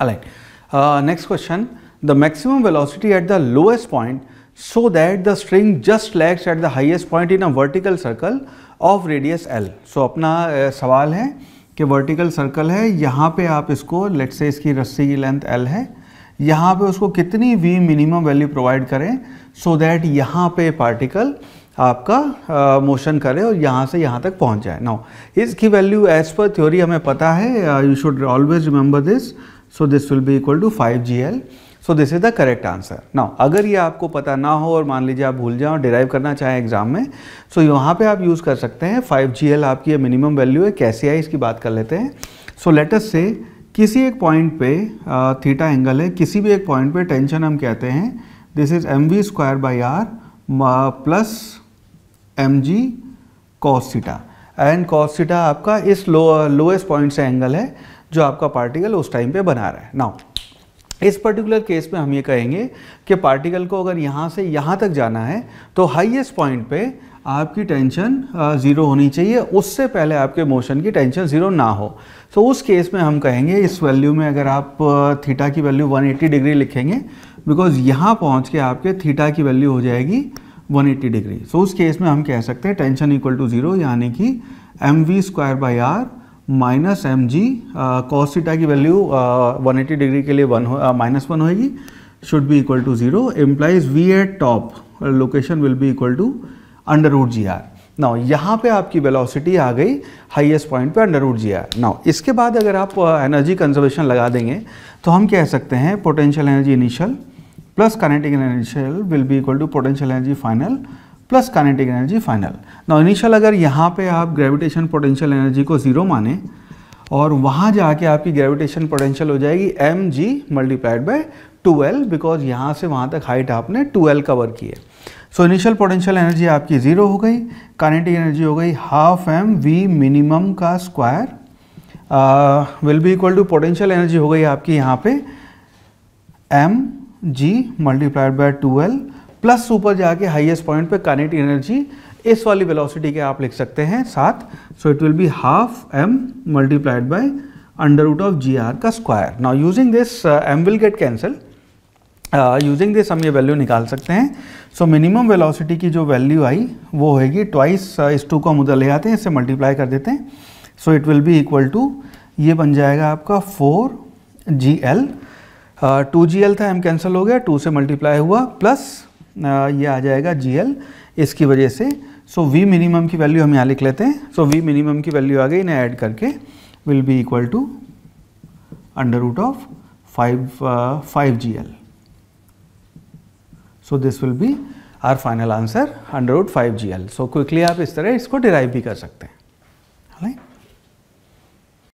aligned. Uh, next question, the maximum velocity at the lowest point so that the string just lags at the highest point in a vertical circle of radius L. So अपना सवाल है कि vertical circle है यहाँ पे आप इसको let's say इसकी रस्सी की length L है यहाँ पे उसको कितनी v minimum value provide करें so that यहाँ पे particle आपका मोशन करे और यहाँ से यहाँ तक पहुँच जाए नाउ इसकी वैल्यू एज पर थ्योरी हमें पता है you should always remember this so this will be equal to five G L so this is the correct answer now अगर ये आपको पता ना हो और मान लीजिए आप भूल जाओ डिराइव करना चाहें एग्जाम में सो so यहाँ पे आप यूज़ कर सकते हैं फाइव जी एल आपकी ये मिनिमम वैल्यू है कैसे आई इसकी बात कर लेते हैं सो लेटस से किसी एक पॉइंट पे थीटा एंगल है किसी भी एक पॉइंट पे टेंशन हम कहते हैं this is M V square by R plus M G cos theta and cos theta आपका इस लो लोएस्ट पॉइंट से एंगल है जो आपका पार्टिकल उस टाइम पे बना रहा है नाउ इस पर्टिकुलर केस में हम ये कहेंगे कि पार्टिकल को अगर यहाँ से यहाँ तक जाना है तो हाईएस्ट पॉइंट पे आपकी टेंशन ज़ीरो होनी चाहिए उससे पहले आपके मोशन की टेंशन ज़ीरो ना हो तो उस केस में हम कहेंगे इस वैल्यू में अगर आप थीटा की वैल्यू 180 डिग्री लिखेंगे बिकॉज़ यहाँ पहुँच के आपके थीटा की वैल्यू हो जाएगी 180 डिग्री सो उस केस में हम कह सकते हैं टेंशन इक्वल टू ज़ीरो यानी कि M V square by R minus M G cos theta की वैल्यू वन एट्टी डिग्री के लिए वन माइनस वन होएगी should be equal to zero implies V at top location will be equal to under root G R now यहाँ पे आपकी velocity आ गई highest point पे under root G R now इसके बाद अगर आप एनर्जी uh, कंजर्वेशन लगा देंगे तो हम कह सकते हैं potential energy initial plus kinetic energy initial will be equal to potential energy final plus kinetic energy final ना इनिशियल अगर यहाँ पे आप ग्रेविटेशन पोटेंशियल एनर्जी को ज़ीरो माने और वहाँ जाके आपकी ग्रेविटेशन पोटेंशियल हो जाएगी M G multiplied by two L because यहाँ से वहाँ तक हाइट आपने टू एल कवर की है सो इनिशियल पोटेंशियल एनर्जी आपकी ज़ीरो हो गई कानेटिक एनर्जी हो गई हाफ एम वी मिनिमम का square will be equal to potential energy हो गई आपकी यहाँ पे M G multiplied by two L plus ऊपर जाके हाईएस्ट पॉइंट पे कनेक्ट एनर्जी इस वाली वेलोसिटी के आप लिख सकते हैं साथ so it will be half M multiplied by under root of G R का square now using this M will get cancel using this हम ये वैल्यू निकाल सकते हैं सो मिनिमम वेलोसिटी की जो वैल्यू आई वो होगी ट्वाइस uh, इस टू को हम उधर ले आते हैं इससे मल्टीप्लाई कर देते हैं so it will be equal to ये बन जाएगा आपका four G L two G L था एम कैंसिल हो गया टू से मल्टीप्लाई हुआ प्लस ये आ जाएगा जी एल इसकी वजह से सो वी मिनिमम की वैल्यू हम यहाँ लिख लेते हैं सो वी मिनिमम की वैल्यू आ गई इन्हें ऐड करके will be equal to under root of five five G L so this will be our final answer under root five G L so quickly आप इस तरह इसको डिराइव भी कर सकते हैं